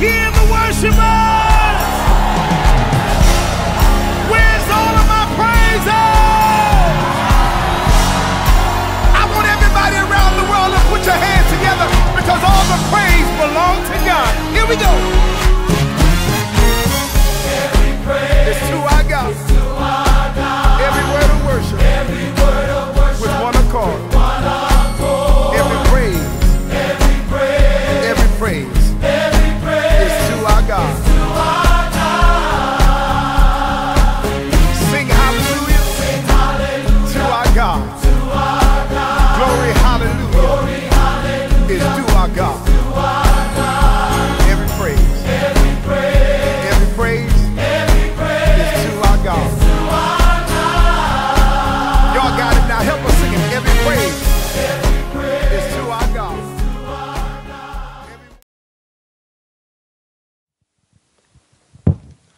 King of the worshipers. Where's all of my praises? I want everybody around the world to put your hands together because all the praise belongs to God. Here we go.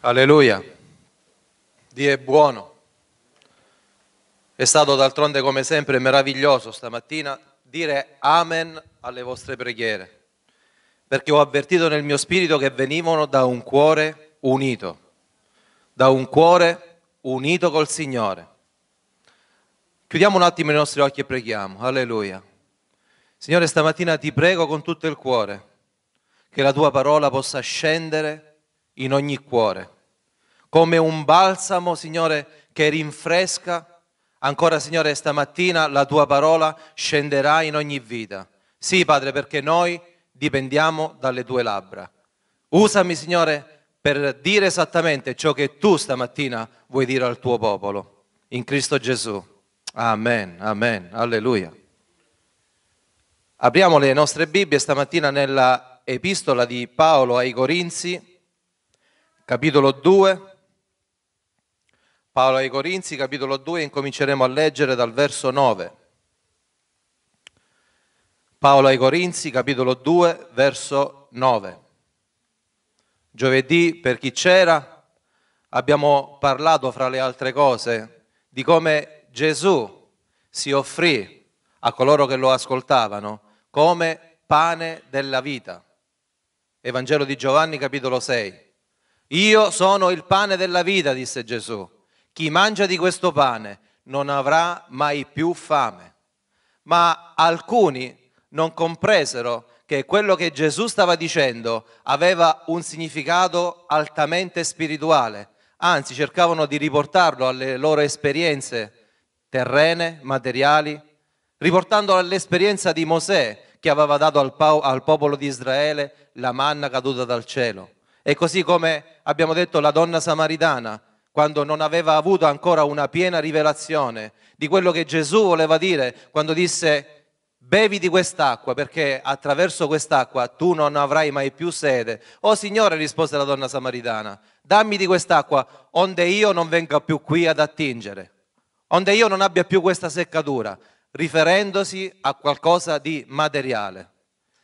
Alleluia. Dio è buono. È stato d'altronde come sempre meraviglioso stamattina dire amen alle vostre preghiere, perché ho avvertito nel mio spirito che venivano da un cuore unito, da un cuore unito col Signore. Chiudiamo un attimo i nostri occhi e preghiamo. Alleluia. Signore, stamattina ti prego con tutto il cuore che la tua parola possa scendere in ogni cuore come un balsamo, Signore, che rinfresca. Ancora, Signore, stamattina la tua parola scenderà in ogni vita. Sì, Padre, perché noi dipendiamo dalle tue labbra. Usami, Signore, per dire esattamente ciò che tu stamattina vuoi dire al tuo popolo. In Cristo Gesù. Amen, amen, alleluia. Apriamo le nostre Bibbie stamattina nella epistola di Paolo ai Corinzi, capitolo 2, Paolo ai Corinzi, capitolo 2, incominceremo a leggere dal verso 9. Paolo ai Corinzi, capitolo 2, verso 9. Giovedì, per chi c'era, abbiamo parlato, fra le altre cose, di come Gesù si offrì a coloro che lo ascoltavano come pane della vita. Evangelo di Giovanni, capitolo 6. Io sono il pane della vita, disse Gesù. Chi mangia di questo pane non avrà mai più fame. Ma alcuni non compresero che quello che Gesù stava dicendo aveva un significato altamente spirituale, anzi cercavano di riportarlo alle loro esperienze terrene, materiali, riportandolo all'esperienza di Mosè che aveva dato al, po- al, popolo di Israele la manna caduta dal cielo. E così come abbiamo detto la donna samaritana quando non aveva avuto ancora una piena rivelazione di quello che Gesù voleva dire quando disse bevi di quest'acqua perché attraverso quest'acqua tu non avrai mai più sede. Oh Signore, rispose la donna samaritana, dammi di quest'acqua onde io non venga più qui ad attingere, onde io non abbia più questa seccatura, riferendosi a qualcosa di materiale.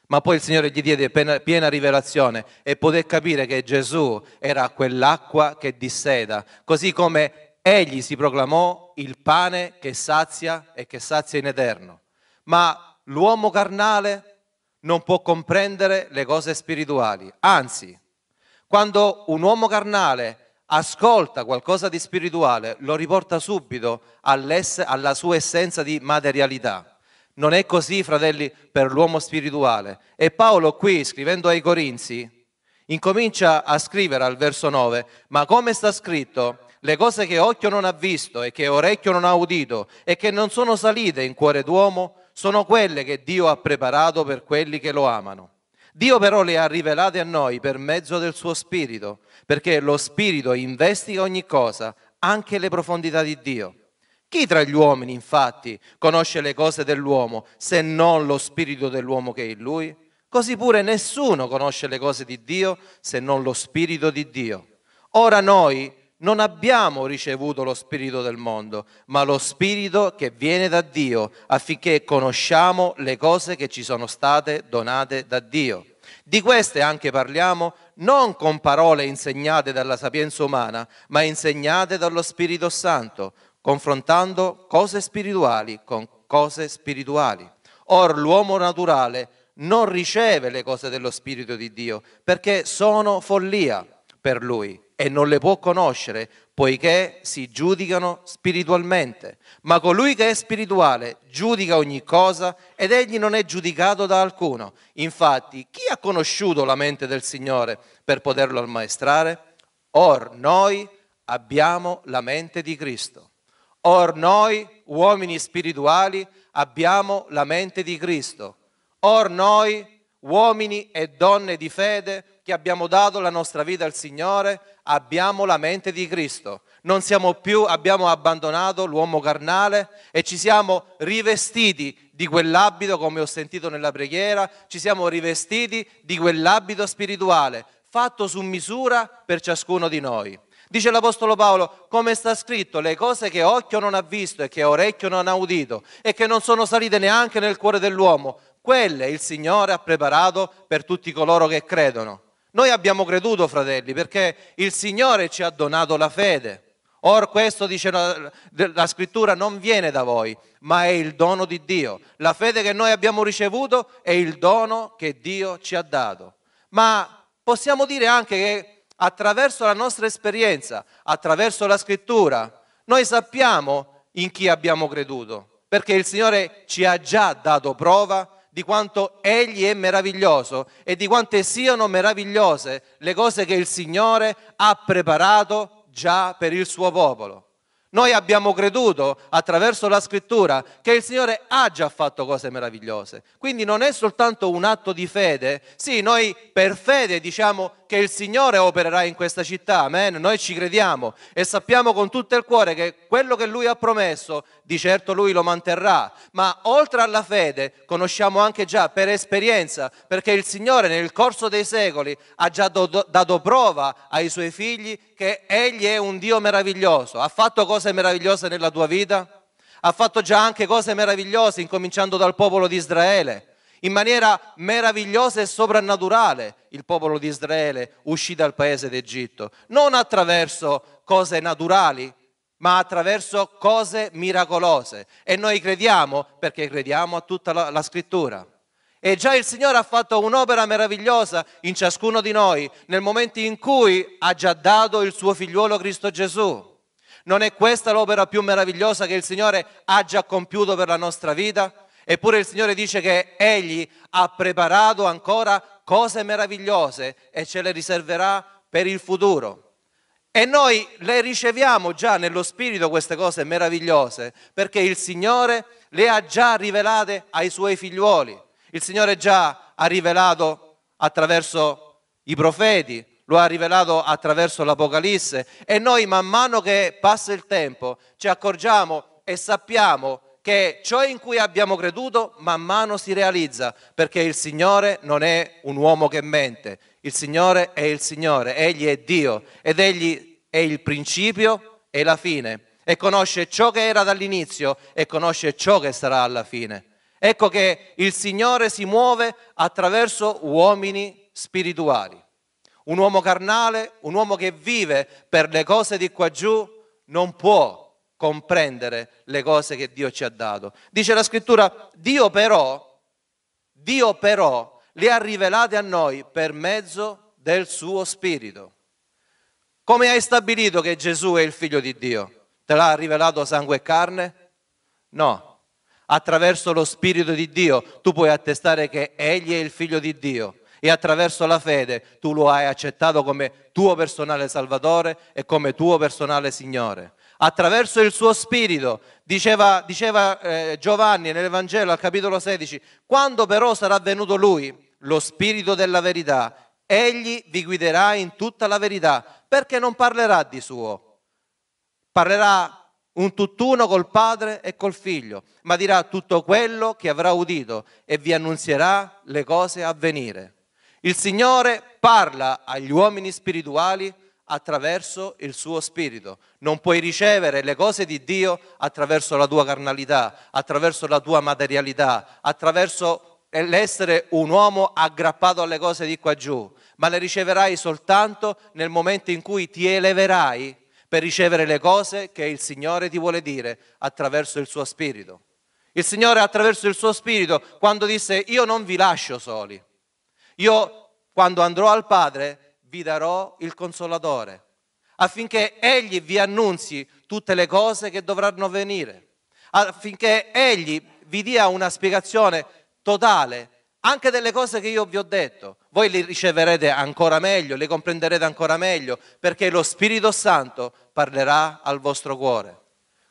Ma poi il Signore gli diede piena rivelazione e poté capire che Gesù era quell'acqua che disseda, così come egli si proclamò il pane che sazia e che sazia in eterno. Ma l'uomo carnale non può comprendere le cose spirituali. Anzi, quando un uomo carnale ascolta qualcosa di spirituale, lo riporta subito alla sua essenza di materialità. Non è così, fratelli, per l'uomo spirituale. E Paolo qui, scrivendo ai Corinzi, incomincia a scrivere al verso 9, ma come sta scritto, le cose che occhio non ha visto e che orecchio non ha udito e che non sono salite in cuore d'uomo, sono quelle che Dio ha preparato per quelli che lo amano. Dio però le ha rivelate a noi per mezzo del suo Spirito, perché lo Spirito investiga ogni cosa, anche le profondità di Dio. Chi tra gli uomini, infatti, conosce le cose dell'uomo se non lo spirito dell'uomo che è in lui? Così pure nessuno conosce le cose di Dio se non lo spirito di Dio. Ora noi non abbiamo ricevuto lo spirito del mondo, ma lo spirito che viene da Dio, affinché conosciamo le cose che ci sono state donate da Dio. Di queste anche parliamo non con parole insegnate dalla sapienza umana, ma insegnate dallo Spirito Santo, confrontando cose spirituali con cose spirituali. Or l'uomo naturale non riceve le cose dello Spirito di Dio perché sono follia per lui e non le può conoscere poiché si giudicano spiritualmente. Ma colui che è spirituale giudica ogni cosa ed egli non è giudicato da alcuno. Infatti chi ha conosciuto la mente del Signore per poterlo ammaestrare? Or noi abbiamo la mente di Cristo. Or noi, uomini spirituali, abbiamo la mente di Cristo. Or noi, uomini e donne di fede, che abbiamo dato la nostra vita al Signore, abbiamo la mente di Cristo. Non siamo più, abbiamo abbandonato l'uomo carnale e ci siamo rivestiti di quell'abito, come ho sentito nella preghiera, ci siamo rivestiti di quell'abito spirituale, fatto su misura per ciascuno di noi. Dice l'Apostolo Paolo, come sta scritto, le cose che occhio non ha visto e che orecchio non ha udito e che non sono salite neanche nel cuore dell'uomo, quelle il Signore ha preparato per tutti coloro che credono. Noi abbiamo creduto, fratelli, perché il Signore ci ha donato la fede. Or questo, dice la, la, scrittura, non viene da voi, ma è il dono di Dio. La fede che noi abbiamo ricevuto è il dono che Dio ci ha dato. Ma possiamo dire anche che Attraverso la nostra esperienza, attraverso la scrittura, noi sappiamo in chi abbiamo creduto, perché il Signore ci ha già dato prova di quanto Egli è meraviglioso e di quante siano meravigliose le cose che il Signore ha preparato già per il suo popolo. Noi abbiamo creduto attraverso la scrittura che il Signore ha già fatto cose meravigliose. Quindi non è soltanto un atto di fede. Sì, noi per fede diciamo che il Signore opererà in questa città, amen. Noi ci crediamo e sappiamo con tutto il cuore che quello che Lui ha promesso, di certo Lui lo manterrà. Ma oltre alla fede conosciamo anche già per esperienza, perché il Signore nel corso dei secoli ha già do- dato prova ai Suoi figli che Egli è un Dio meraviglioso. Ha fatto cose meravigliose nella tua vita? Ha fatto già anche cose meravigliose, incominciando dal popolo di Israele in maniera meravigliosa e soprannaturale il popolo di Israele uscì dal paese d'Egitto, non attraverso cose naturali, ma attraverso cose miracolose. E noi crediamo perché crediamo a tutta la, la scrittura. E già il Signore ha fatto un'opera meravigliosa in ciascuno di noi nel momento in cui ha già dato il suo figliuolo Cristo Gesù. Non è questa l'opera più meravigliosa che il Signore ha già compiuto per la nostra vita? Eppure il Signore dice che Egli ha preparato ancora cose meravigliose e ce le riserverà per il futuro. E noi le riceviamo già nello spirito queste cose meravigliose, perché il Signore le ha già rivelate ai suoi figliuoli. Il Signore già ha rivelato attraverso i profeti, lo ha rivelato attraverso l'Apocalisse e noi man mano che passa il tempo ci accorgiamo e sappiamo che ciò in cui abbiamo creduto man mano si realizza, perché il Signore non è un uomo che mente, il Signore è il Signore, Egli è Dio ed Egli è il principio e la fine e conosce ciò che era dall'inizio e conosce ciò che sarà alla fine. Ecco che il Signore si muove attraverso uomini spirituali. Un uomo carnale, un uomo che vive per le cose di qua giù, non può comprendere le cose che Dio ci ha dato. Dice la scrittura, Dio però, Dio però le ha rivelate a noi per mezzo del suo spirito. Come hai stabilito che Gesù è il figlio di Dio? Te l'ha rivelato sangue e carne? No, Attraverso lo Spirito di Dio tu puoi attestare che Egli è il Figlio di Dio e attraverso la fede tu lo hai accettato come tuo personale Salvatore e come tuo personale Signore. Attraverso il suo Spirito, diceva, diceva eh, Giovanni nell'Evangelo al capitolo 16, quando però sarà venuto Lui, lo Spirito della verità, Egli vi guiderà in tutta la verità, perché non parlerà di suo, parlerà un tutt'uno col padre e col figlio, ma dirà tutto quello che avrà udito e vi annunzierà le cose a venire. Il Signore parla agli uomini spirituali attraverso il suo spirito. Non puoi ricevere le cose di Dio attraverso la tua carnalità, attraverso la tua materialità, attraverso l'essere un uomo aggrappato alle cose di qua giù, ma le riceverai soltanto nel momento in cui ti eleverai per ricevere le cose che il Signore ti vuole dire attraverso il suo Spirito. Il Signore attraverso il suo Spirito, quando disse io non vi lascio soli, io quando andrò al Padre vi darò il consolatore, affinché Egli vi annunzi tutte le cose che dovranno venire, affinché Egli vi dia una spiegazione totale anche delle cose che io vi ho detto. Voi le riceverete ancora meglio, le comprenderete ancora meglio, perché lo Spirito Santo parlerà al vostro cuore.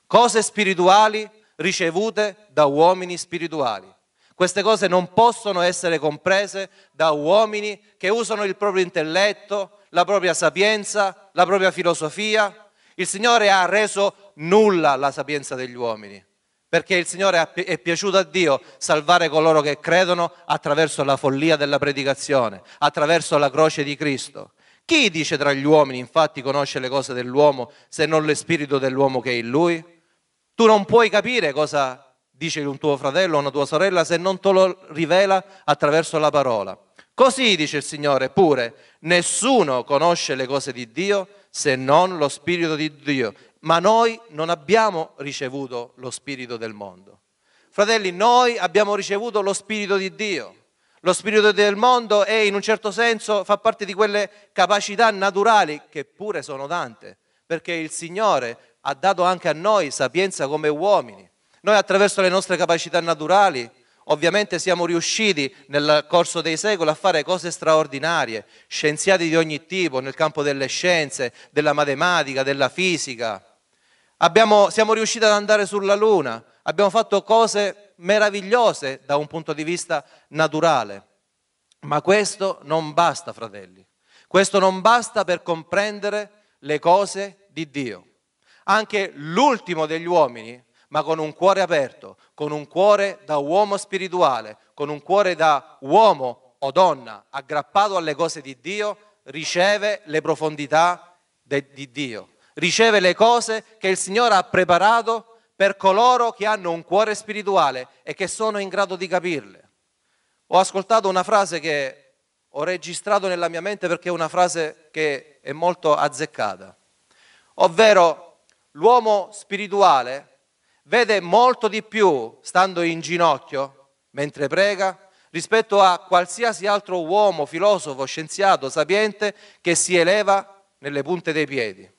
Cose spirituali ricevute da uomini spirituali. Queste cose non possono essere comprese da uomini che usano il proprio intelletto, la propria sapienza, la propria filosofia. Il Signore ha reso nulla la sapienza degli uomini, perché il Signore è piaciuto a Dio salvare coloro che credono attraverso la follia della predicazione, attraverso la croce di Cristo. Chi dice tra gli uomini infatti conosce le cose dell'uomo se non lo spirito dell'uomo che è in lui? Tu non puoi capire cosa dice un tuo fratello o una tua sorella se non te lo rivela attraverso la parola. Così dice il Signore pure, nessuno conosce le cose di Dio se non lo Spirito di Dio, ma noi non abbiamo ricevuto lo Spirito del mondo. Fratelli, noi abbiamo ricevuto lo Spirito di Dio. Lo spirito del mondo è in un certo senso fa parte di quelle capacità naturali che pure sono tante, perché il Signore ha dato anche a noi sapienza come uomini. Noi attraverso le nostre capacità naturali ovviamente siamo riusciti nel corso dei secoli a fare cose straordinarie, scienziati di ogni tipo nel campo delle scienze, della matematica, della fisica. Abbiamo, siamo riusciti ad andare sulla Luna, abbiamo fatto cose meravigliose da un punto di vista naturale. Ma questo non basta, fratelli. Questo non basta per comprendere le cose di Dio. Anche l'ultimo degli uomini, ma con un cuore aperto, con un cuore da uomo spirituale, con un cuore da uomo o donna aggrappato alle cose di Dio, riceve le profondità de- di Dio, riceve le cose che il Signore ha preparato per coloro che hanno un cuore spirituale e che sono in grado di capirle. Ho ascoltato una frase che ho registrato nella mia mente perché è una frase che è molto azzeccata, ovvero l'uomo spirituale vede molto di più stando in ginocchio mentre prega rispetto a qualsiasi altro uomo, filosofo, scienziato, sapiente che si eleva nelle punte dei piedi.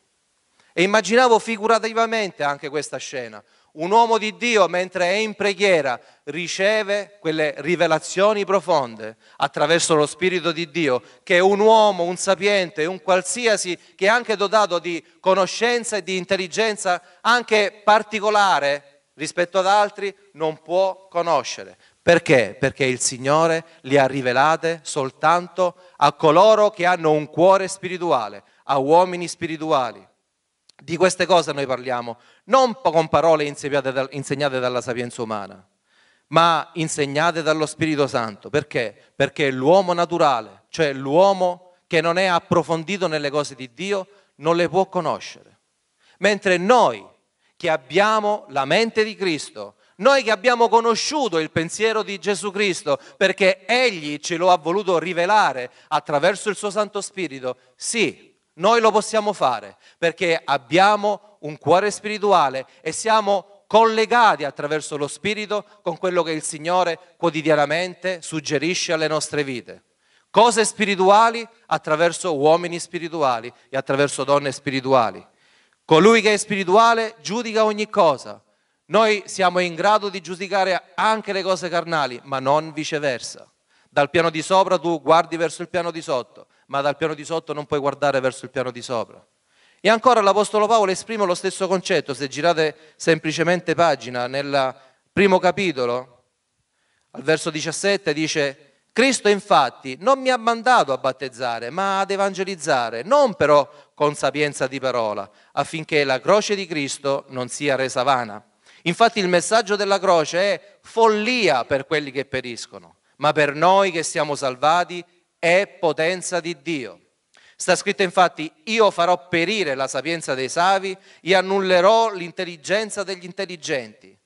E immaginavo figurativamente anche questa scena. Un uomo di Dio, mentre è in preghiera, riceve quelle rivelazioni profonde attraverso lo Spirito di Dio, che un uomo, un sapiente, un qualsiasi, che è anche dotato di conoscenza e di intelligenza anche particolare rispetto ad altri, non può conoscere. Perché? Perché il Signore li ha rivelate soltanto a coloro che hanno un cuore spirituale, a uomini spirituali. Di queste cose noi parliamo, non con parole insegnate dalla sapienza umana, ma insegnate dallo Spirito Santo. Perché? Perché l'uomo naturale, cioè l'uomo che non è approfondito nelle cose di Dio, non le può conoscere. Mentre noi che abbiamo la mente di Cristo, noi che abbiamo conosciuto il pensiero di Gesù Cristo, perché Egli ce lo ha voluto rivelare attraverso il suo Santo Spirito, sì, noi lo possiamo fare perché abbiamo un cuore spirituale e siamo collegati attraverso lo Spirito con quello che il Signore quotidianamente suggerisce alle nostre vite. Cose spirituali attraverso uomini spirituali e attraverso donne spirituali. Colui che è spirituale giudica ogni cosa. Noi siamo in grado di giudicare anche le cose carnali, ma non viceversa. Dal piano di sopra tu guardi verso il piano di sotto ma dal piano di sotto non puoi guardare verso il piano di sopra. E ancora l'Apostolo Paolo esprime lo stesso concetto, se girate semplicemente pagina nel primo capitolo, al verso 17 dice, Cristo infatti non mi ha mandato a battezzare, ma ad evangelizzare, non però con sapienza di parola, affinché la croce di Cristo non sia resa vana. Infatti il messaggio della croce è follia per quelli che periscono, ma per noi che siamo salvati è potenza di Dio. Sta scritto infatti, io farò perire la sapienza dei savi e annullerò l'intelligenza degli intelligenti.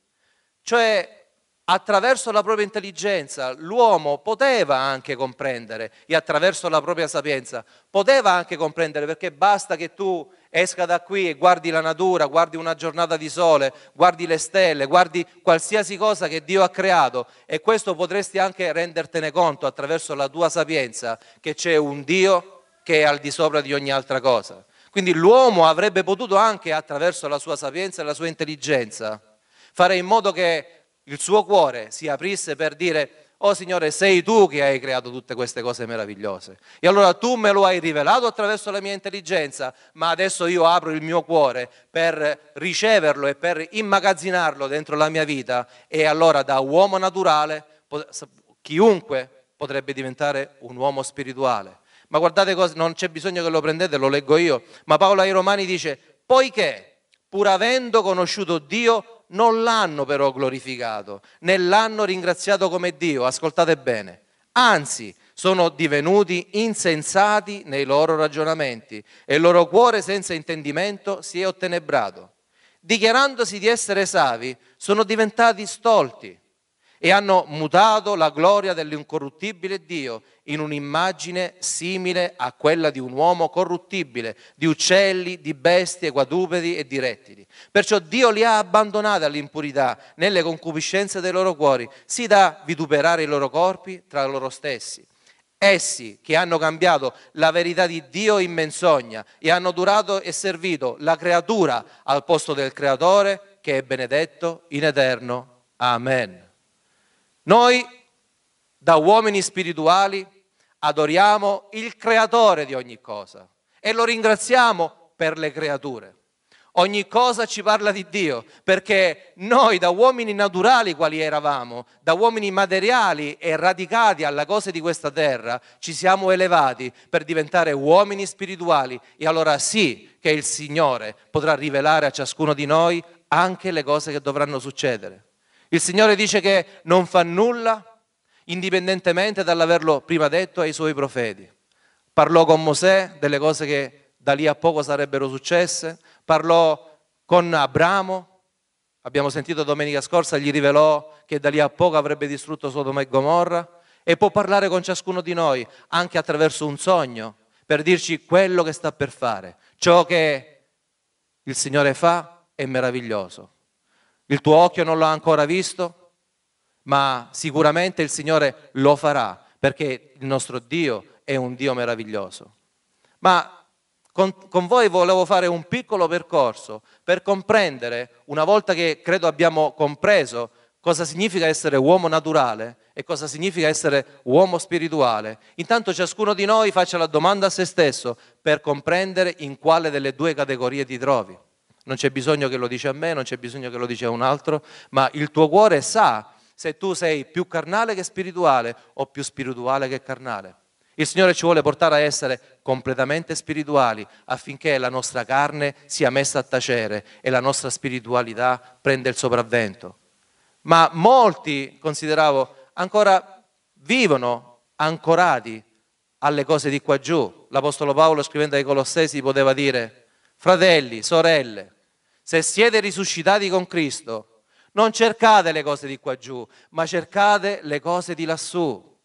Cioè, attraverso la propria intelligenza l'uomo poteva anche comprendere e attraverso la propria sapienza poteva anche comprendere perché basta che tu Esca da qui e guardi la natura, guardi una giornata di sole, guardi le stelle, guardi qualsiasi cosa che Dio ha creato e questo potresti anche rendertene conto attraverso la tua sapienza che c'è un Dio che è al di sopra di ogni altra cosa. Quindi l'uomo avrebbe potuto anche attraverso la sua sapienza e la sua intelligenza fare in modo che il suo cuore si aprisse per dire Oh Signore, sei tu che hai creato tutte queste cose meravigliose. E allora tu me lo hai rivelato attraverso la mia intelligenza, ma adesso io apro il mio cuore per riceverlo e per immagazzinarlo dentro la mia vita. E allora da uomo naturale chiunque potrebbe diventare un uomo spirituale. Ma guardate cosa, non c'è bisogno che lo prendete, lo leggo io. Ma Paolo ai Romani dice, poiché pur avendo conosciuto Dio, non l'hanno però glorificato, né l'hanno ringraziato come Dio, ascoltate bene. Anzi, sono divenuti insensati nei loro ragionamenti e il loro cuore senza intendimento si è ottenebrato. Dichiarandosi di essere savi, sono diventati stolti e hanno mutato la gloria dell'incorruttibile Dio in un'immagine simile a quella di un uomo corruttibile, di uccelli, di bestie, quadrupedi e di rettili. Perciò Dio li ha abbandonati all'impurità, nelle concupiscenze dei loro cuori, sì da vituperare i loro corpi tra loro stessi. Essi che hanno cambiato la verità di Dio in menzogna e hanno durato e servito la creatura al posto del Creatore che è benedetto in eterno. Amen. Noi, da uomini spirituali, adoriamo il creatore di ogni cosa e lo ringraziamo per le creature. Ogni cosa ci parla di Dio, perché noi da uomini naturali quali eravamo, da uomini materiali e radicati alla cosa di questa terra, ci siamo elevati per diventare uomini spirituali e allora sì che il Signore potrà rivelare a ciascuno di noi anche le cose che dovranno succedere. Il Signore dice che non fa nulla indipendentemente dall'averlo prima detto ai suoi profeti. Parlò con Mosè delle cose che da lì a poco sarebbero successe, parlò con Abramo, abbiamo sentito domenica scorsa, gli rivelò che da lì a poco avrebbe distrutto Sodoma e Gomorra e può parlare con ciascuno di noi anche attraverso un sogno per dirci quello che sta per fare, ciò che il Signore fa è meraviglioso. Il tuo occhio non l'ha ancora visto, ma sicuramente il Signore lo farà, perché il nostro Dio è un Dio meraviglioso. Ma con, con voi volevo fare un piccolo percorso per comprendere, una volta che credo abbiamo compreso cosa significa essere uomo naturale e cosa significa essere uomo spirituale. Intanto ciascuno di noi faccia la domanda a se stesso per comprendere in quale delle due categorie ti trovi non c'è bisogno che lo dici a me, non c'è bisogno che lo dici a un altro, ma il tuo cuore sa se tu sei più carnale che spirituale o più spirituale che carnale. Il Signore ci vuole portare a essere completamente spirituali affinché la nostra carne sia messa a tacere e la nostra spiritualità prenda il sopravvento. Ma molti, consideravo, ancora vivono ancorati alle cose di qua giù. L'Apostolo Paolo scrivendo ai Colossesi poteva dire, fratelli, sorelle, se siete risuscitati con Cristo, non cercate le cose di qua giù, ma cercate le cose di lassù.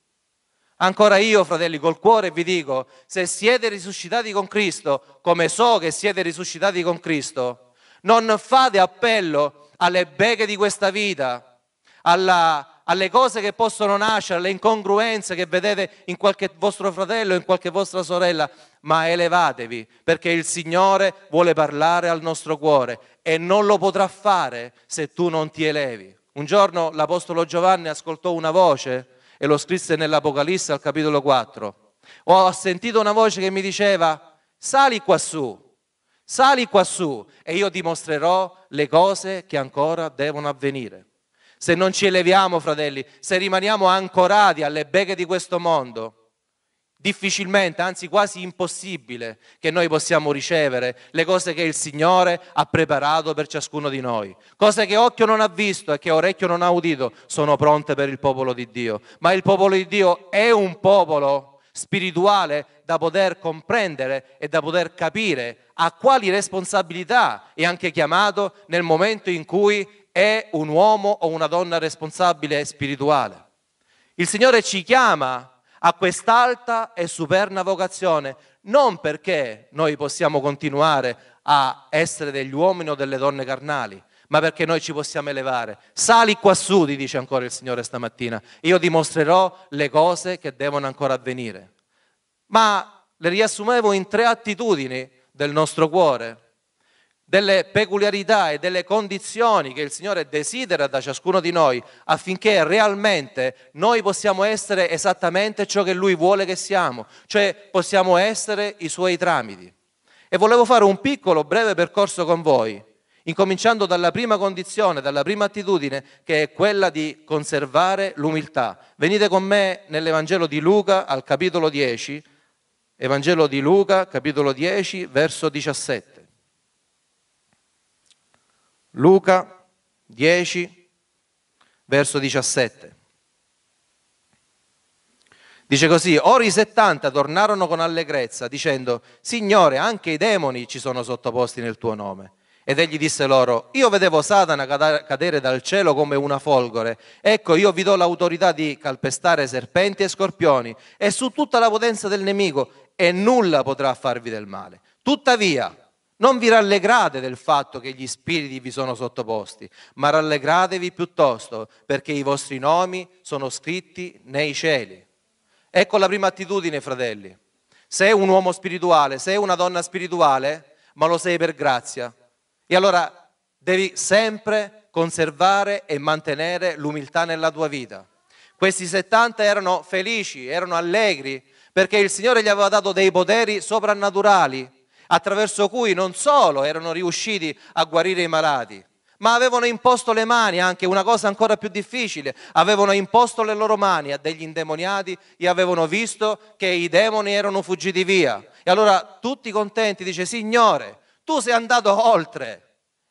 Ancora io, fratelli, col cuore vi dico, se siete risuscitati con Cristo, come so che siete risuscitati con Cristo, non fate appello alle beghe di questa vita, alla, alle cose che possono nascere, alle incongruenze che vedete in qualche vostro fratello, in qualche vostra sorella, ma elevatevi, perché il Signore vuole parlare al nostro cuore e non lo potrà fare se tu non ti elevi. Un giorno l'Apostolo Giovanni ascoltò una voce e lo scrisse nell'Apocalisse al capitolo 4. Ho sentito una voce che mi diceva, sali quassù, sali quassù e io ti mostrerò le cose che ancora devono avvenire. Se non ci eleviamo, fratelli, se rimaniamo ancorati alle beghe di questo mondo, difficilmente, anzi quasi impossibile, che noi possiamo ricevere le cose che il Signore ha preparato per ciascuno di noi. Cose che occhio non ha visto e che orecchio non ha udito sono pronte per il popolo di Dio. Ma il popolo di Dio è un popolo spirituale da poter comprendere e da poter capire a quali responsabilità è anche chiamato nel momento in cui è un uomo o una donna responsabile spirituale. Il Signore ci chiama a quest'alta e superna vocazione, non perché noi possiamo continuare a essere degli uomini o delle donne carnali, ma perché noi ci possiamo elevare. Sali quassù, ti dice ancora il Signore stamattina, io dimostrerò le cose che devono ancora avvenire. Ma le riassumevo in tre attitudini del nostro cuore, delle peculiarità e delle condizioni che il Signore desidera da ciascuno di noi affinché realmente noi possiamo essere esattamente ciò che Lui vuole che siamo, cioè possiamo essere i Suoi tramiti. E volevo fare un piccolo, breve percorso con voi, incominciando dalla prima condizione, dalla prima attitudine, che è quella di conservare l'umiltà. Venite con me nell'Evangelo di Luca al capitolo 10, Evangelo di Luca capitolo 10, verso 17. Luca 10, verso 17. Dice così, ora i settanta tornarono con allegrezza, dicendo, Signore, anche i demoni ci sono sottoposti nel tuo nome. Ed egli disse loro, io vedevo Satana cadere dal cielo come una folgore, ecco io vi do l'autorità di calpestare serpenti e scorpioni e su tutta la potenza del nemico e nulla potrà farvi del male. Tuttavia, non vi rallegrate del fatto che gli spiriti vi sono sottoposti, ma rallegratevi piuttosto perché i vostri nomi sono scritti nei cieli. Ecco la prima attitudine, fratelli. Sei un uomo spirituale, sei una donna spirituale, ma lo sei per grazia. E allora devi sempre conservare e mantenere l'umiltà nella tua vita. Questi 70 erano felici, erano allegri, perché il Signore gli aveva dato dei poteri soprannaturali attraverso cui non solo erano riusciti a guarire i malati, ma avevano imposto le mani, anche una cosa ancora più difficile, avevano imposto le loro mani a degli indemoniati e avevano visto che i demoni erano fuggiti via. E allora tutti contenti dice, Signore, tu sei andato oltre.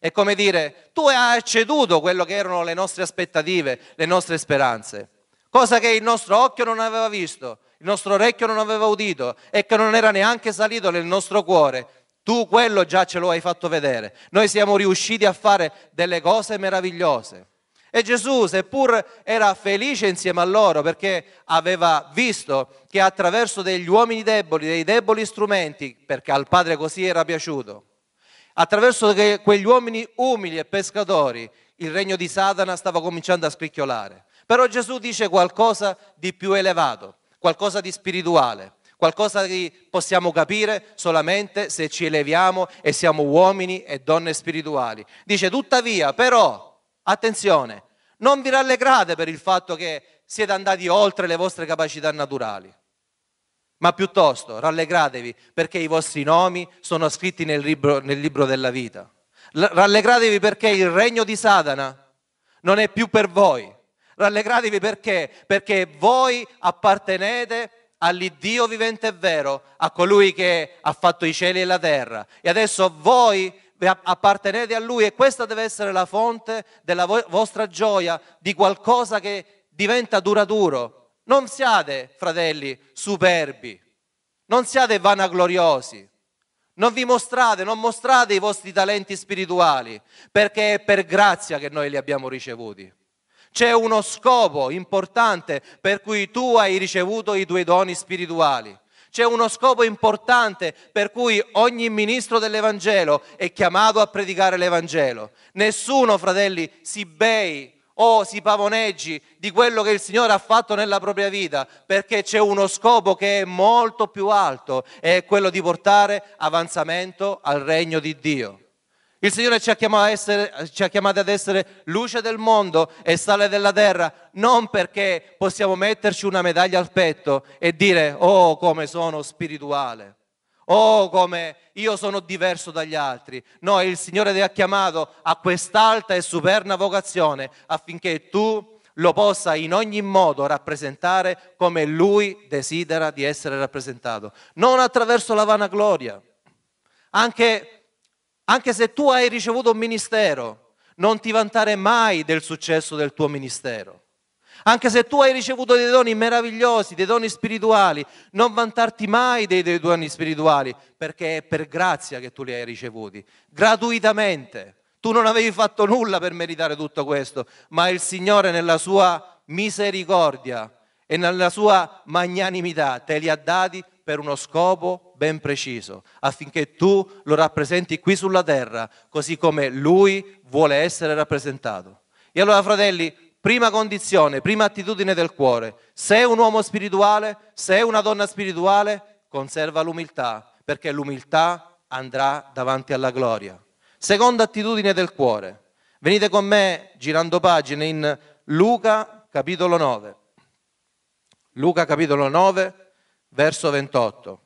È come dire, tu hai acceduto quello che erano le nostre aspettative, le nostre speranze, cosa che il nostro occhio non aveva visto, il nostro orecchio non aveva udito e che non era neanche salito nel nostro cuore. Tu quello già ce lo hai fatto vedere. Noi siamo riusciti a fare delle cose meravigliose. E Gesù, seppur era felice insieme a loro perché aveva visto che attraverso degli uomini deboli, dei deboli strumenti, perché al Padre così era piaciuto, attraverso quegli uomini umili e pescatori, il regno di Satana stava cominciando a scricchiolare. Però Gesù dice qualcosa di più elevato qualcosa di spirituale, qualcosa che possiamo capire solamente se ci eleviamo e siamo uomini e donne spirituali. Dice, tuttavia, però, attenzione, non vi rallegrate per il fatto che siete andati oltre le vostre capacità naturali ma piuttosto rallegratevi perché i vostri nomi sono scritti nel libro, nel libro, della vita. Rallegratevi perché il regno di Satana non è più per voi, Rallegratevi perché? Perché voi appartenete all'Iddio vivente e vero, a colui che ha fatto i cieli e la terra. E adesso voi appartenete a Lui e questa deve essere la fonte della vostra gioia, di qualcosa che diventa duraturo. Non siate, fratelli, superbi, non siate vanagloriosi. Non vi mostrate, non mostrate i vostri talenti spirituali, perché è per grazia che noi li abbiamo ricevuti. C'è uno scopo importante per cui tu hai ricevuto i tuoi doni spirituali. C'è uno scopo importante per cui ogni ministro dell'Evangelo è chiamato a predicare l'Evangelo. Nessuno, fratelli, si bei o si pavoneggi di quello che il Signore ha fatto nella propria vita, perché c'è uno scopo che è molto più alto, e è quello di portare avanzamento al regno di Dio. Il Signore ci ha, essere, ci ha, chiamati ad essere luce del mondo e sale della terra, non perché possiamo metterci una medaglia al petto e dire oh come sono spirituale, oh come io sono diverso dagli altri. No, il Signore ti ha chiamato a quest'alta e superna vocazione affinché tu lo possa in ogni modo rappresentare come Lui desidera di essere rappresentato, non attraverso la vanagloria. Anche anche se tu hai ricevuto un ministero, non ti vantare mai del successo del tuo ministero. Anche se tu hai ricevuto dei doni meravigliosi, dei doni spirituali, non vantarti mai dei, dei doni spirituali, perché è per grazia che tu li hai ricevuti, gratuitamente. Tu non avevi fatto nulla per meritare tutto questo, ma il Signore nella sua misericordia e nella sua magnanimità te li ha dati per uno scopo ben preciso, affinché tu lo rappresenti qui sulla terra, così come lui vuole essere rappresentato. E allora, fratelli, prima condizione, prima attitudine del cuore, se è un uomo spirituale, se è una donna spirituale, conserva l'umiltà, perché l'umiltà andrà davanti alla gloria. Seconda attitudine del cuore. Venite con me girando pagine in Luca capitolo 9. Luca capitolo 9 verso 28.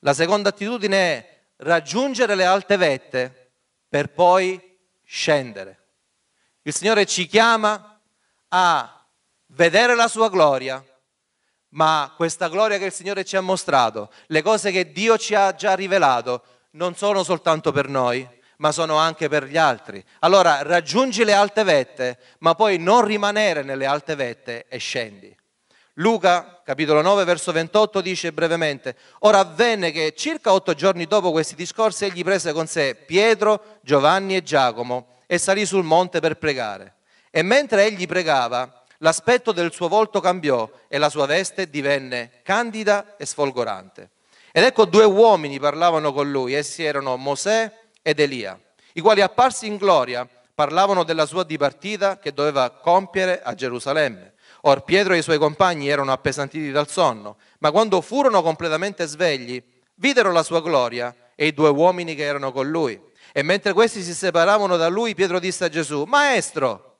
La seconda attitudine è raggiungere le alte vette per poi scendere. Il Signore ci chiama a vedere la sua gloria, ma questa gloria che il Signore ci ha mostrato, le cose che Dio ci ha già rivelato, non sono soltanto per noi, ma sono anche per gli altri. Allora raggiungi le alte vette, ma poi non rimanere nelle alte vette e scendi. Luca capitolo 9 verso 28 dice brevemente, ora avvenne che circa otto giorni dopo questi discorsi egli prese con sé Pietro, Giovanni e Giacomo e salì sul monte per pregare. E mentre egli pregava, l'aspetto del suo volto cambiò e la sua veste divenne candida e sfolgorante. Ed ecco due uomini parlavano con lui, essi erano Mosè ed Elia, i quali apparsi in gloria parlavano della sua dipartita che doveva compiere a Gerusalemme Or Pietro e i suoi compagni erano appesantiti dal sonno, ma quando furono completamente svegli, videro la sua gloria e i due uomini che erano con lui. E mentre questi si separavano da lui, Pietro disse a Gesù, Maestro,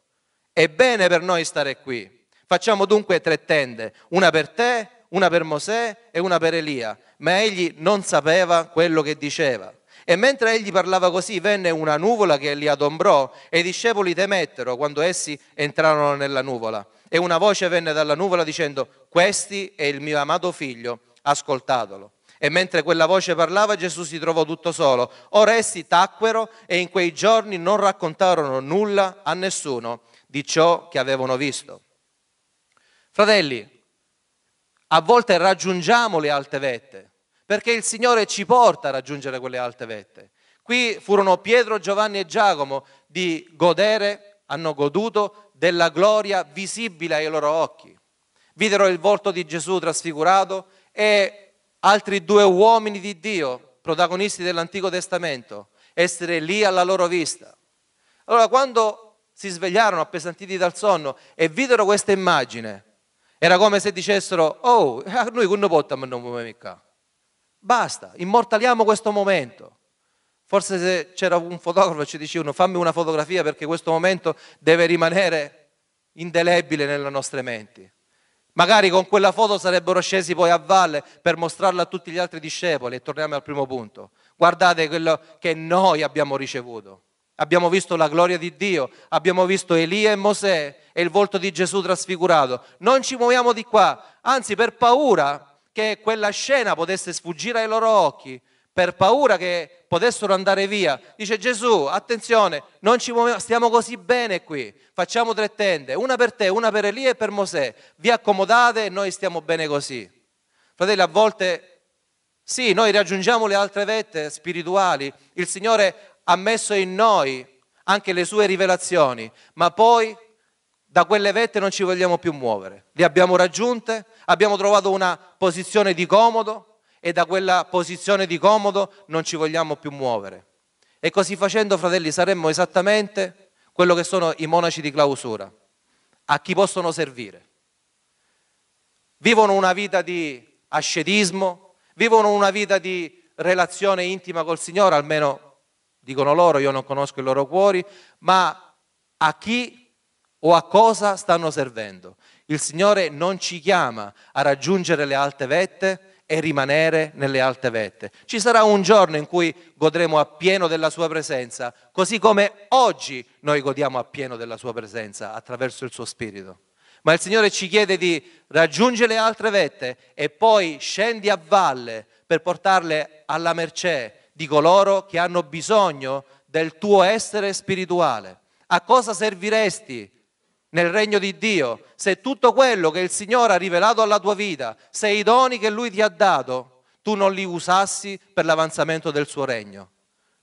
è bene per noi stare qui. Facciamo dunque tre tende, una per te, una per Mosè e una per Elia, ma egli non sapeva quello che diceva. E mentre egli parlava così, venne una nuvola che li adombrò e i discepoli temettero quando essi entrarono nella nuvola. E una voce venne dalla nuvola dicendo, questi è il mio amato figlio, ascoltatelo. E mentre quella voce parlava Gesù si trovò tutto solo. Ora essi tacquero e in quei giorni non raccontarono nulla a nessuno di ciò che avevano visto. Fratelli, a volte raggiungiamo le alte vette, perché il Signore ci porta a raggiungere quelle alte vette. Qui furono Pietro, Giovanni e Giacomo di godere, hanno goduto della gloria visibile ai loro occhi. Videro il volto di Gesù trasfigurato e altri due uomini di Dio, protagonisti dell'Antico Testamento, essere lì alla loro vista. Allora quando si svegliarono appesantiti dal sonno e videro questa immagine, era come se dicessero, oh, noi non potremmo non Basta, immortaliamo questo momento. Forse se c'era un fotografo e ci dicevano fammi una fotografia perché questo momento deve rimanere indelebile nelle nostre menti. Magari con quella foto sarebbero scesi poi a valle per mostrarla a tutti gli altri discepoli. E torniamo al primo punto. Guardate quello che noi abbiamo ricevuto. Abbiamo visto la gloria di Dio, abbiamo visto Elia e Mosè e il volto di Gesù trasfigurato. Non ci muoviamo di qua, anzi per paura che quella scena potesse sfuggire ai loro occhi, per paura che potessero andare via. Dice Gesù, attenzione, non ci muoviamo, stiamo così bene qui, facciamo tre tende, una per te, una per Elia e per Mosè, vi accomodate e noi stiamo bene così. Fratelli, a volte sì, noi raggiungiamo le altre vette spirituali, il Signore ha messo in noi anche le sue rivelazioni, ma poi da quelle vette non ci vogliamo più muovere. Le abbiamo raggiunte, abbiamo trovato una posizione di comodo, e da quella posizione di comodo non ci vogliamo più muovere. E così facendo, fratelli, saremmo esattamente quello che sono i monaci di clausura, a chi possono servire. Vivono una vita di ascetismo, vivono una vita di relazione intima col Signore, almeno dicono loro, io non conosco i loro cuori, ma a chi o a cosa stanno servendo? Il Signore non ci chiama a raggiungere le alte vette, e rimanere nelle alte vette. Ci sarà un giorno in cui godremo appieno della sua presenza, così come oggi noi godiamo appieno della sua presenza attraverso il suo spirito. Ma il Signore ci chiede di raggiungere le altre vette e poi scendi a valle per portarle alla mercé di coloro che hanno bisogno del tuo essere spirituale. A cosa serviresti nel regno di Dio, se tutto quello che il Signore ha rivelato alla tua vita, se i doni che Lui ti ha dato, tu non li usassi per l'avanzamento del suo regno.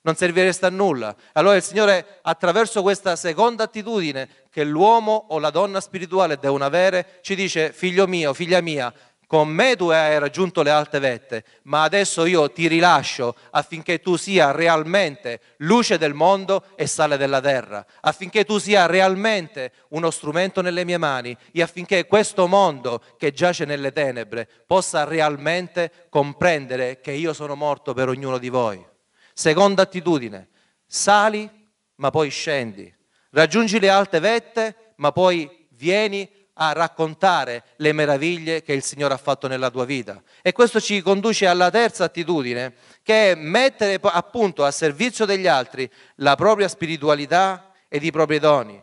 Non servireste a nulla. Allora il Signore, attraverso questa seconda attitudine che l'uomo o la donna spirituale devono avere, ci dice, figlio mio, figlia mia, con me tu hai raggiunto le alte vette, ma adesso io ti rilascio affinché tu sia realmente luce del mondo e sale della terra, affinché tu sia realmente uno strumento nelle mie mani e affinché questo mondo che giace nelle tenebre possa realmente comprendere che io sono morto per ognuno di voi. Seconda attitudine, sali ma poi scendi, raggiungi le alte vette ma poi vieni a raccontare le meraviglie che il Signore ha fatto nella tua vita. E questo ci conduce alla terza attitudine, che è mettere appunto a servizio degli altri la propria spiritualità ed i propri doni.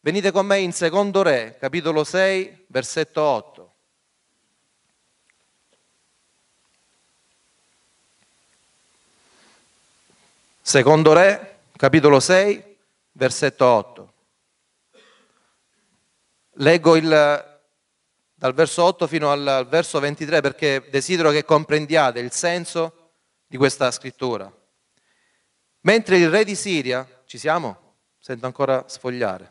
Venite con me in secondo Re, capitolo 6, versetto 8. Secondo Re, capitolo 6, versetto 8. Leggo il, dal verso 8 fino al, al verso 23 perché desidero che comprendiate il senso di questa scrittura. Mentre il re di Siria, ci siamo? Sento ancora sfogliare.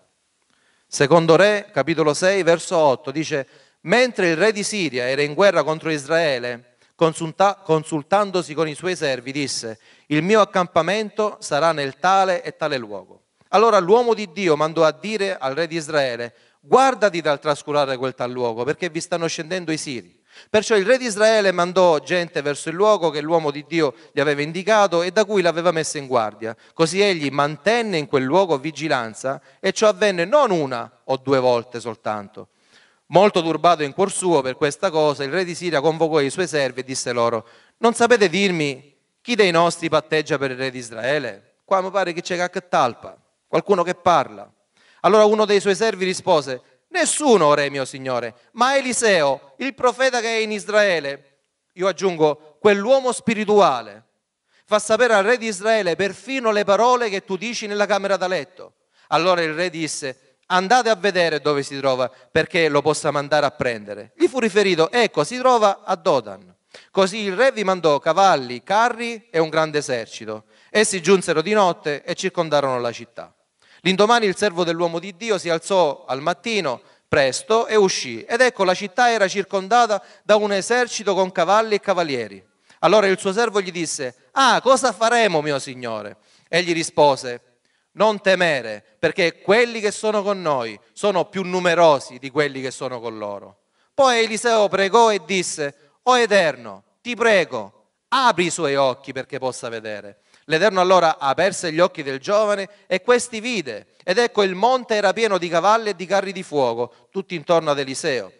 Secondo Re, capitolo 6, verso 8, dice, mentre il re di Siria era in guerra contro Israele, consultandosi con i suoi servi, disse, il mio accampamento sarà nel tale e tale luogo. Allora l'uomo di Dio mandò a dire al re di Israele, guardati dal trascurare quel tal luogo, perché vi stanno scendendo i siri. Perciò il re di Israele mandò gente verso il luogo che l'uomo di Dio gli aveva indicato e da cui l'aveva messa in guardia. Così egli mantenne in quel luogo vigilanza e ciò avvenne non una o due volte soltanto. Molto turbato in cuor suo per questa cosa, il re di Siria convocò i suoi servi e disse loro, non sapete dirmi chi dei nostri patteggia per il re di Israele? Qua mi pare che c'è talpa, qualcuno che parla. Allora uno dei suoi servi rispose, nessuno, re mio signore, ma Eliseo, il profeta che è in Israele. Io aggiungo, quell'uomo spirituale fa sapere al re di Israele perfino le parole che tu dici nella camera da letto. Allora il re disse, andate a vedere dove si trova perché lo possa mandare a prendere. Gli fu riferito, ecco, si trova a Dodan. Così il re vi mandò cavalli, carri e un grande esercito. Essi giunsero di notte e circondarono la città. L'indomani il servo dell'uomo di Dio si alzò al mattino presto e uscì. Ed ecco la città era circondata da un esercito con cavalli e cavalieri. Allora il suo servo gli disse, ah, cosa faremo, mio signore? Egli rispose, non temere, perché quelli che sono con noi sono più numerosi di quelli che sono con loro. Poi Eliseo pregò e disse, O Eterno, ti prego, apri i suoi occhi perché possa vedere. L'Eterno allora aperse gli occhi del giovane e questi vide, ed ecco il monte era pieno di cavalli e di carri di fuoco, tutti intorno ad Eliseo.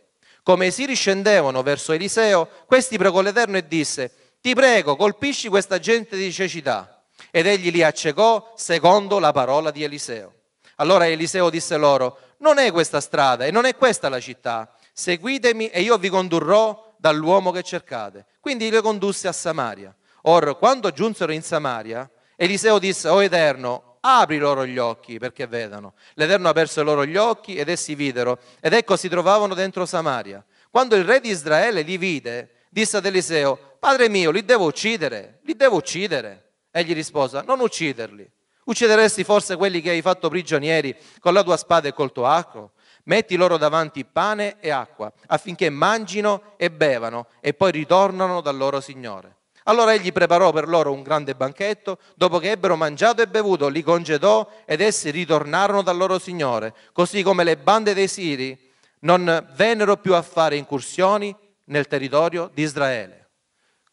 Come essi riscendevano verso Eliseo, questi pregò l'Eterno e disse, ti prego, colpisci questa gente di cecità. Ed egli li accecò secondo la parola di Eliseo. Allora Eliseo disse loro, non è questa strada e non è questa la città, seguitemi e io vi condurrò dall'uomo che cercate. Quindi li condusse a Samaria. Or quando giunsero in Samaria, Eliseo disse, O Eterno, apri loro gli occhi perché vedano. L'Eterno aperse loro gli occhi ed essi videro, ed ecco si trovavano dentro Samaria. Quando il re di Israele li vide, disse ad Eliseo, Padre mio, li devo uccidere, li devo uccidere. Egli rispose, non ucciderli. Uccideresti forse quelli che hai fatto prigionieri con la tua spada e col tuo arco? Metti loro davanti pane e acqua affinché mangino e bevano e poi ritornano dal loro Signore. Allora egli preparò per loro un grande banchetto, dopo che ebbero mangiato e bevuto, li congedò ed essi ritornarono dal loro Signore, così come le bande dei Siri non vennero più a fare incursioni nel territorio di Israele.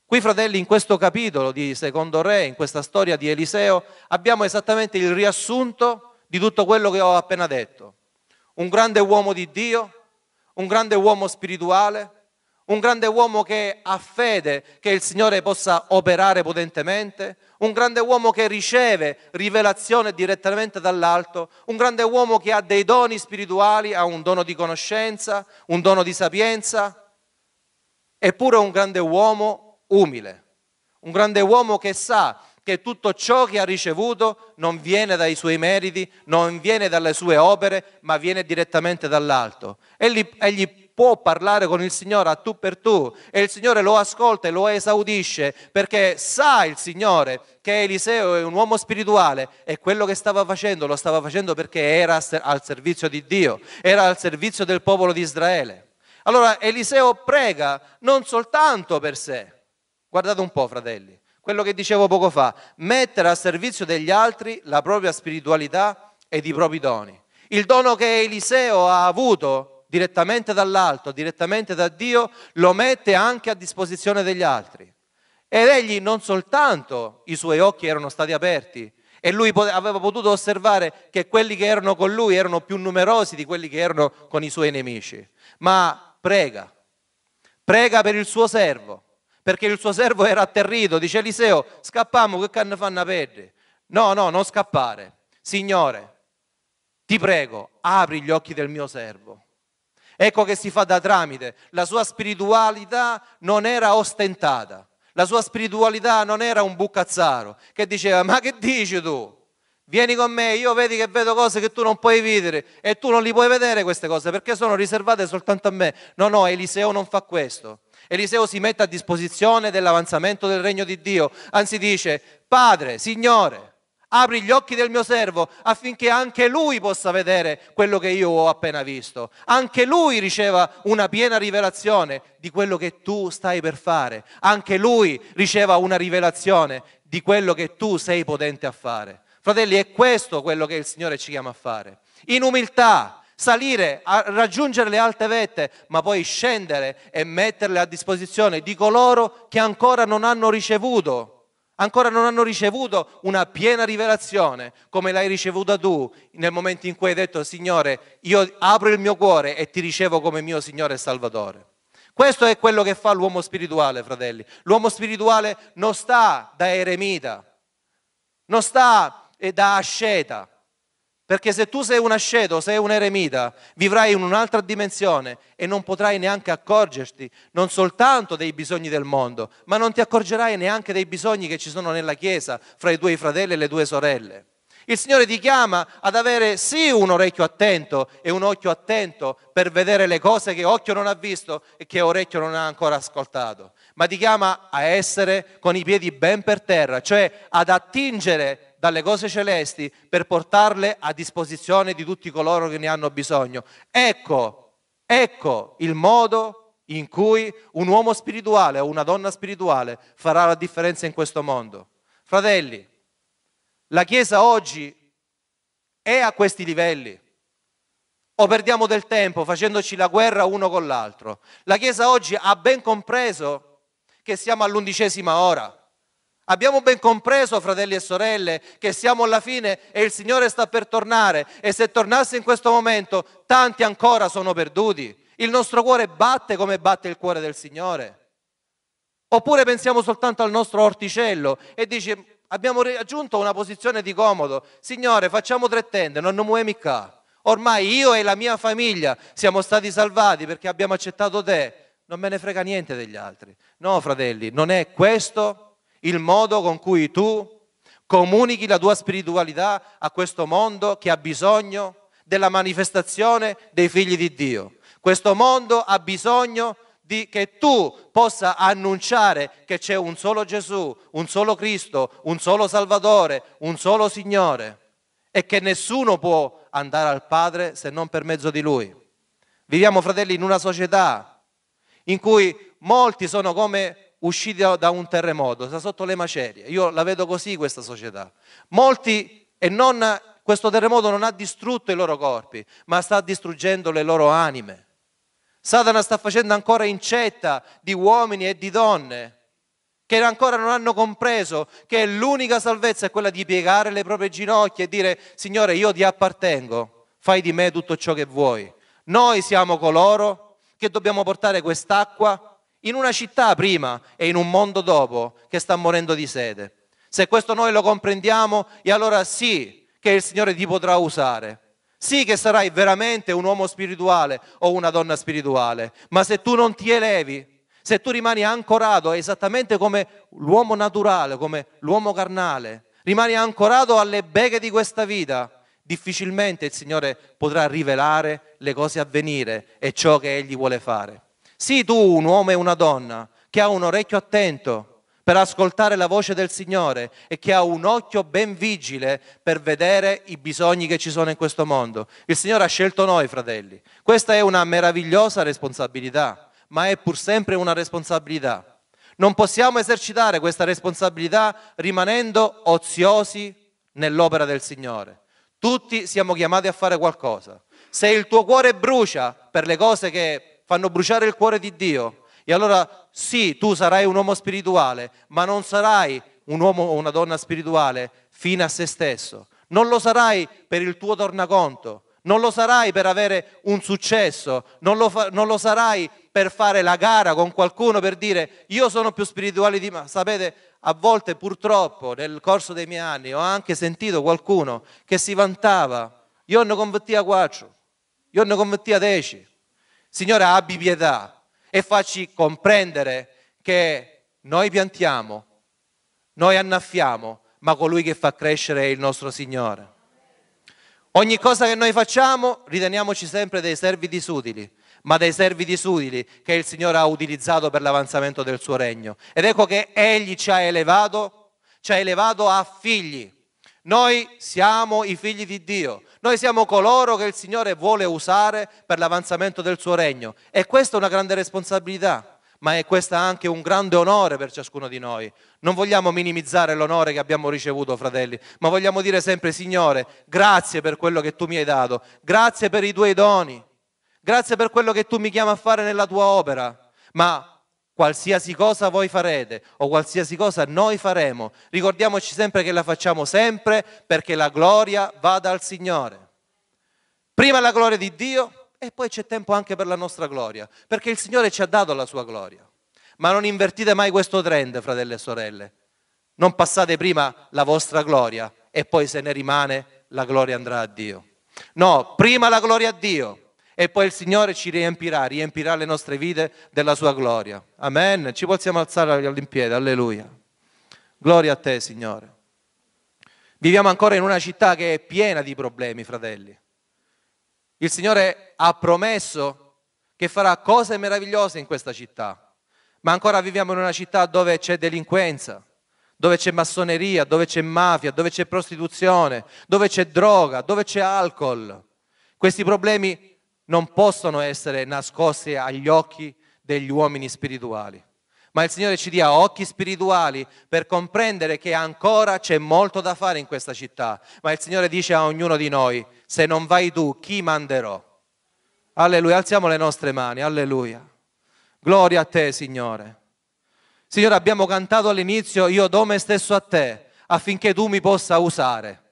Qui, fratelli, in questo capitolo di Secondo Re, in questa storia di Eliseo, abbiamo esattamente il riassunto di tutto quello che ho appena detto. Un grande uomo di Dio, un grande uomo spirituale, un grande uomo che ha fede che il Signore possa operare potentemente, un grande uomo che riceve rivelazione direttamente dall'alto, un grande uomo che ha dei doni spirituali, ha un dono di conoscenza, un dono di sapienza, eppure un grande uomo umile, un grande uomo che sa che tutto ciò che ha ricevuto non viene dai suoi meriti, non viene dalle sue opere, ma viene direttamente dall'alto. Egli, egli può parlare con il Signore a tu per tu e il Signore lo ascolta e lo esaudisce perché sa il Signore che Eliseo è un uomo spirituale e quello che stava facendo lo stava facendo perché era al servizio di Dio, era al servizio del popolo di Israele. Allora Eliseo prega non soltanto per sé, guardate un po' fratelli, quello che dicevo poco fa, mettere a servizio degli altri la propria spiritualità ed i propri doni. Il dono che Eliseo ha avuto direttamente dall'alto, direttamente da Dio, lo mette anche a disposizione degli altri. Ed egli non soltanto i suoi occhi erano stati aperti e lui aveva potuto osservare che quelli che erano con lui erano più numerosi di quelli che erano con i suoi nemici, ma prega, prega per il suo servo, perché il suo servo era atterrito, dice Eliseo, scappiamo, che canne fanno a perdere. No, no, non scappare. Signore, ti prego, apri gli occhi del mio servo Ecco che si fa da tramite. La sua spiritualità non era ostentata, la sua spiritualità non era un buccazzaro che diceva ma che dici tu? Vieni con me, io vedi che vedo cose che tu non puoi vedere e tu non li puoi vedere queste cose perché sono riservate soltanto a me. No, no, Eliseo non fa questo. Eliseo si mette a disposizione dell'avanzamento del regno di Dio, anzi dice, Padre, Signore, Apri gli occhi del mio servo affinché anche lui possa vedere quello che io ho appena visto. Anche lui riceva una piena rivelazione di quello che tu stai per fare. Anche lui riceva una rivelazione di quello che tu sei potente a fare. Fratelli, è questo quello che il Signore ci chiama a fare. In umiltà, salire, raggiungere le alte vette, ma poi scendere e metterle a disposizione di coloro che ancora non hanno ricevuto ancora non hanno ricevuto una piena rivelazione come l'hai ricevuta tu nel momento in cui hai detto Signore, io apro il mio cuore e ti ricevo come mio Signore e Salvatore. Questo è quello che fa l'uomo spirituale, fratelli. L'uomo spirituale non sta da eremita, non sta eh, da asceta, perché se tu sei un asceto, sei un eremita, vivrai in un'altra dimensione e non potrai neanche accorgerti non soltanto dei bisogni del mondo, ma non ti accorgerai neanche dei bisogni che ci sono nella Chiesa, fra i tuoi fratelli e le tue sorelle. Il Signore ti chiama ad avere sì un orecchio attento e un occhio attento per vedere le cose che occhio non ha visto e che orecchio non ha ancora ascoltato, ma ti chiama a essere con i piedi ben per terra, cioè ad attingere dalle cose celesti per portarle a disposizione di tutti coloro che ne hanno bisogno. Ecco, ecco il modo in cui un uomo spirituale o una donna spirituale farà la differenza in questo mondo. Fratelli, la Chiesa oggi è a questi livelli o perdiamo del tempo facendoci la guerra uno con l'altro. La Chiesa oggi ha ben compreso che siamo all'undicesima ora. Abbiamo ben compreso, fratelli e sorelle, che siamo alla fine e il Signore sta per tornare e se tornasse in questo momento tanti ancora sono perduti. Il nostro cuore batte come batte il cuore del Signore. Oppure pensiamo soltanto al nostro orticello e dici abbiamo raggiunto una posizione di comodo. Signore, facciamo tre tende, non muoemi qua. Ormai io e la mia famiglia siamo stati salvati perché abbiamo accettato te. Non me ne frega niente degli altri. No, fratelli, non è questo il modo con cui tu comunichi la tua spiritualità a questo mondo che ha bisogno della manifestazione dei figli di Dio. Questo mondo ha bisogno di, che tu possa annunciare che c'è un solo Gesù, un solo Cristo, un solo Salvatore, un solo Signore e che nessuno può andare al Padre se non per mezzo di Lui. Viviamo, fratelli, in una società in cui molti sono come usciti da, da un terremoto, sta sotto le macerie. Io la vedo così questa società. Molti, e non, questo terremoto non ha distrutto i loro corpi, ma sta distruggendo le loro anime. Satana sta facendo ancora incetta di uomini e di donne che ancora non hanno compreso che l'unica salvezza è quella di piegare le proprie ginocchia e dire Signore io ti appartengo, fai di me tutto ciò che vuoi. Noi siamo coloro che dobbiamo portare quest'acqua in una città prima e in un mondo dopo che sta morendo di sete. Se questo noi lo comprendiamo, e allora sì che il Signore ti potrà usare. Sì che sarai veramente un uomo spirituale o una donna spirituale, ma se tu non ti elevi, se tu rimani ancorato esattamente come l'uomo naturale, come l'uomo carnale, rimani ancorato alle beghe di questa vita, difficilmente il Signore potrà rivelare le cose a venire e ciò che Egli vuole fare. Sii tu un uomo e una donna che ha un orecchio attento per ascoltare la voce del Signore e che ha un occhio ben vigile per vedere i bisogni che ci sono in questo mondo. Il Signore ha scelto noi, fratelli. Questa è una meravigliosa responsabilità, ma è pur sempre una responsabilità. Non possiamo esercitare questa responsabilità rimanendo oziosi nell'opera del Signore. Tutti siamo chiamati a fare qualcosa. Se il tuo cuore brucia per le cose che fanno bruciare il cuore di Dio. E allora sì, tu sarai un uomo spirituale, ma non sarai un uomo o una donna spirituale fino a se stesso. Non lo sarai per il tuo tornaconto, non lo sarai per avere un successo, non lo, fa- non lo sarai per fare la gara con qualcuno per dire io sono più spirituale di me. Sapete, a volte purtroppo nel corso dei miei anni ho anche sentito qualcuno che si vantava, io ne convertia quattro, io ne convertia dieci, Signore, abbi pietà e facci comprendere che noi piantiamo, noi annaffiamo, ma colui che fa crescere è il nostro Signore. Ogni cosa che noi facciamo riteniamoci sempre dei servi disutili, ma dei servi disutili che il Signore ha utilizzato per l'avanzamento del suo regno. Ed ecco che Egli ci ha elevato, ci ha elevato a figli. Noi siamo i figli di Dio, noi siamo coloro che il Signore vuole usare per l'avanzamento del suo regno e questa è una grande responsabilità, ma è questa anche un grande onore per ciascuno di noi. Non vogliamo minimizzare l'onore che abbiamo ricevuto, fratelli, ma vogliamo dire sempre Signore, grazie per quello che tu mi hai dato, grazie per i tuoi doni, grazie per quello che tu mi chiami a fare nella tua opera, ma Qualsiasi cosa voi farete o qualsiasi cosa noi faremo, ricordiamoci sempre che la facciamo sempre perché la gloria vada al Signore. Prima la gloria di Dio e poi c'è tempo anche per la nostra gloria, perché il Signore ci ha dato la sua gloria. Ma non invertite mai questo trend, fratelli e sorelle. Non passate prima la vostra gloria e poi se ne rimane la gloria andrà a Dio. No, prima la gloria a Dio e poi il Signore ci riempirà, riempirà le nostre vite della sua gloria. Amen. Ci possiamo alzare all'impiede, alleluia. Gloria a te, Signore. Viviamo ancora in una città che è piena di problemi, fratelli. Il Signore ha promesso che farà cose meravigliose in questa città, ma ancora viviamo in una città dove c'è delinquenza, dove c'è massoneria, dove c'è mafia, dove c'è prostituzione, dove c'è droga, dove c'è alcol. Questi problemi non possono essere nascoste agli occhi degli uomini spirituali. Ma il Signore ci dia occhi spirituali per comprendere che ancora c'è molto da fare in questa città. Ma il Signore dice a ognuno di noi, se non vai tu, chi manderò? Alleluia, alziamo le nostre mani, alleluia. Gloria a te, Signore. Signore, abbiamo cantato all'inizio, io do me stesso a te affinché tu mi possa usare.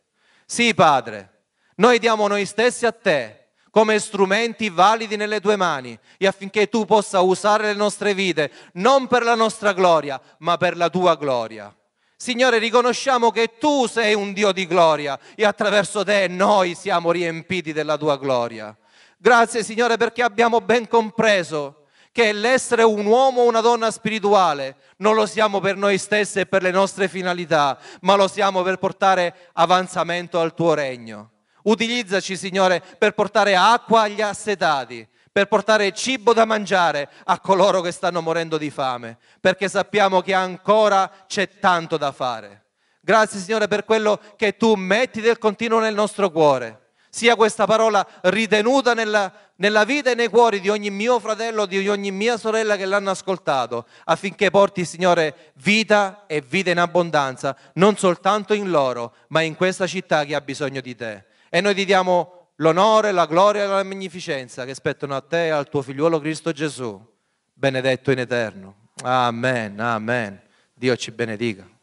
Sì, Padre, noi diamo noi stessi a te come strumenti validi nelle tue mani e affinché tu possa usare le nostre vite non per la nostra gloria, ma per la tua gloria. Signore, riconosciamo che tu sei un Dio di gloria e attraverso te noi siamo riempiti della tua gloria. Grazie Signore perché abbiamo ben compreso che l'essere un uomo o una donna spirituale non lo siamo per noi stessi e per le nostre finalità, ma lo siamo per portare avanzamento al tuo regno. Utilizzaci, Signore, per portare acqua agli assetati, per portare cibo da mangiare a coloro che stanno morendo di fame, perché sappiamo che ancora c'è tanto da fare. Grazie, Signore, per quello che tu metti del continuo nel nostro cuore sia questa parola ritenuta nella, nella, vita e nei cuori di ogni mio fratello, di ogni mia sorella che l'hanno ascoltato, affinché porti, Signore, vita e vita in abbondanza, non soltanto in loro, ma in questa città che ha bisogno di te. E noi ti diamo l'onore, la gloria e la magnificenza che spettano a te e al tuo figliuolo Cristo Gesù, benedetto in eterno. Amen, amen. Dio ci benedica.